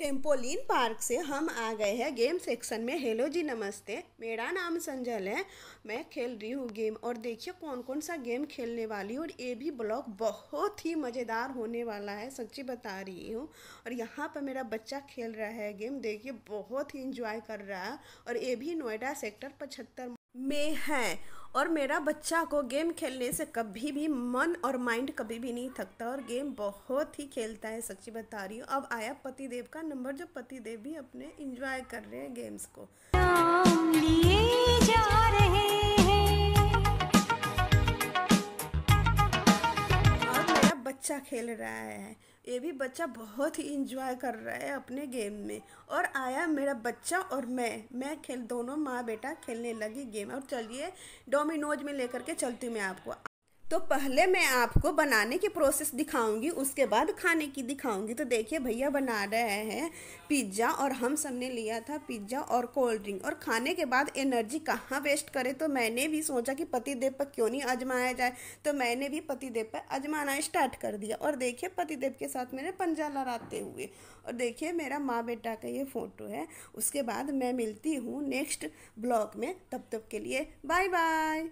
trampoline park से हम आ गए हैं गेम सेक्शन में हेलो जी नमस्ते मेरा नाम संजल है मैं खेल रही हूँ गेम और देखिए कौन कौन सा गेम खेलने वाली हूँ और ये भी ब्लॉग बहुत ही मज़ेदार होने वाला है सच्ची बता रही हूँ और यहाँ पर मेरा बच्चा खेल रहा है गेम देखिए बहुत ही इंजॉय कर रहा है और ये भी नोएडा सेक्टर पचहत्तर में है और मेरा बच्चा को गेम खेलने से कभी भी मन और माइंड कभी भी नहीं थकता और गेम बहुत ही खेलता है सच्ची बता रही हूँ अब आया पति देव का नंबर जो पति देव भी अपने इंजॉय कर रहे हैं गेम्स को बच्चा खेल रहा है ये भी बच्चा बहुत ही इंजॉय कर रहा है अपने गेम में और आया मेरा बच्चा और मैं मैं खेल दोनों माँ बेटा खेलने लगी गेम और चलिए डोमिनोज में लेकर के चलती हूँ मैं आपको तो पहले मैं आपको बनाने की प्रोसेस दिखाऊंगी उसके बाद खाने की दिखाऊंगी तो देखिए भैया बना रहे हैं पिज्ज़ा और हम सब ने लिया था पिज्ज़ा और कोल्ड ड्रिंक और खाने के बाद एनर्जी कहाँ वेस्ट करें तो मैंने भी सोचा कि पतिदेव पर क्यों नहीं आजमाया जाए तो मैंने भी पतिदेव पर आजमाना स्टार्ट कर दिया और देखिए पतिदेव के साथ मैंने पंजा लड़ाते हुए और देखिए मेरा माँ बेटा का ये फ़ोटो है उसके बाद मैं मिलती हूँ नेक्स्ट ब्लॉग में तब तक के लिए बाय बाय